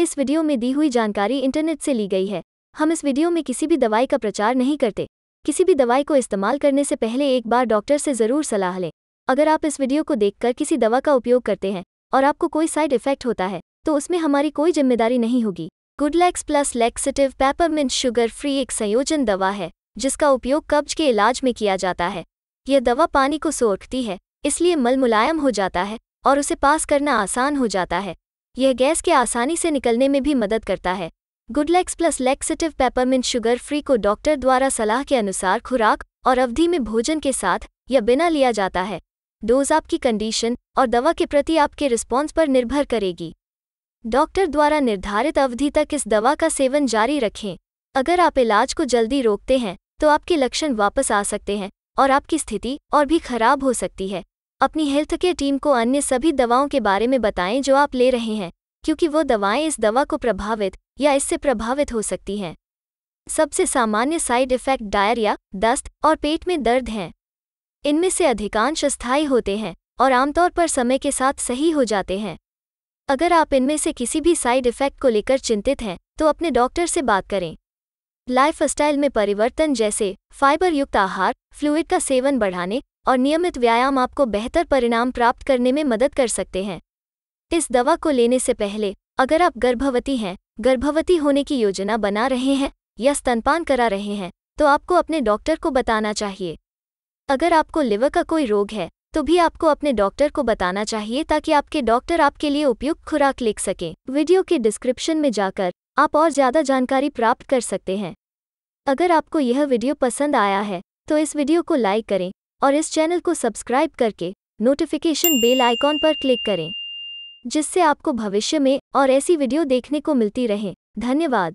इस वीडियो में दी हुई जानकारी इंटरनेट से ली गई है हम इस वीडियो में किसी भी दवाई का प्रचार नहीं करते किसी भी दवाई को इस्तेमाल करने से पहले एक बार डॉक्टर से ज़रूर सलाह लें अगर आप इस वीडियो को देखकर किसी दवा का उपयोग करते हैं और आपको कोई साइड इफेक्ट होता है तो उसमें हमारी कोई जिम्मेदारी नहीं होगी Goodlax plus laxative peppermint sugar free एक संयोजन दवा है जिसका उपयोग कब्ज के इलाज में किया जाता है यह दवा पानी को सोखती है इसलिए मल मुलायम हो जाता है और उसे पास करना आसान हो जाता है यह गैस के आसानी से निकलने में भी मदद करता है Goodlax plus laxative peppermint sugar free को डॉक्टर द्वारा सलाह के अनुसार खुराक और अवधि में भोजन के साथ या बिना लिया जाता है डोज आपकी कंडीशन और दवा के प्रति आपके रिस्पॉन्स पर निर्भर करेगी डॉक्टर द्वारा निर्धारित अवधि तक इस दवा का सेवन जारी रखें अगर आप इलाज को जल्दी रोकते हैं तो आपके लक्षण वापस आ सकते हैं और आपकी स्थिति और भी खराब हो सकती है अपनी हेल्थ केयर टीम को अन्य सभी दवाओं के बारे में बताएं जो आप ले रहे हैं क्योंकि वो दवाएं इस दवा को प्रभावित या इससे प्रभावित हो सकती हैं सबसे सामान्य साइड इफेक्ट डायरिया दस्त और पेट में दर्द हैं इनमें से अधिकांश अस्थायी होते हैं और आमतौर पर समय के साथ सही हो जाते हैं अगर आप इनमें से किसी भी साइड इफेक्ट को लेकर चिंतित हैं तो अपने डॉक्टर से बात करें लाइफस्टाइल में परिवर्तन जैसे फाइबर युक्त आहार फ्लूइड का सेवन बढ़ाने और नियमित व्यायाम आपको बेहतर परिणाम प्राप्त करने में मदद कर सकते हैं इस दवा को लेने से पहले अगर आप गर्भवती हैं गर्भवती होने की योजना बना रहे हैं या स्तनपान करा रहे हैं तो आपको अपने डॉक्टर को बताना चाहिए अगर आपको लिवर का कोई रोग है तो भी आपको अपने डॉक्टर को बताना चाहिए ताकि आपके डॉक्टर आपके लिए उपयुक्त खुराक लिख सकें वीडियो के डिस्क्रिप्शन में जाकर आप और ज़्यादा जानकारी प्राप्त कर सकते हैं अगर आपको यह वीडियो पसंद आया है तो इस वीडियो को लाइक करें और इस चैनल को सब्सक्राइब करके नोटिफिकेशन बेल आइकॉन पर क्लिक करें जिससे आपको भविष्य में और ऐसी वीडियो देखने को मिलती रहें धन्यवाद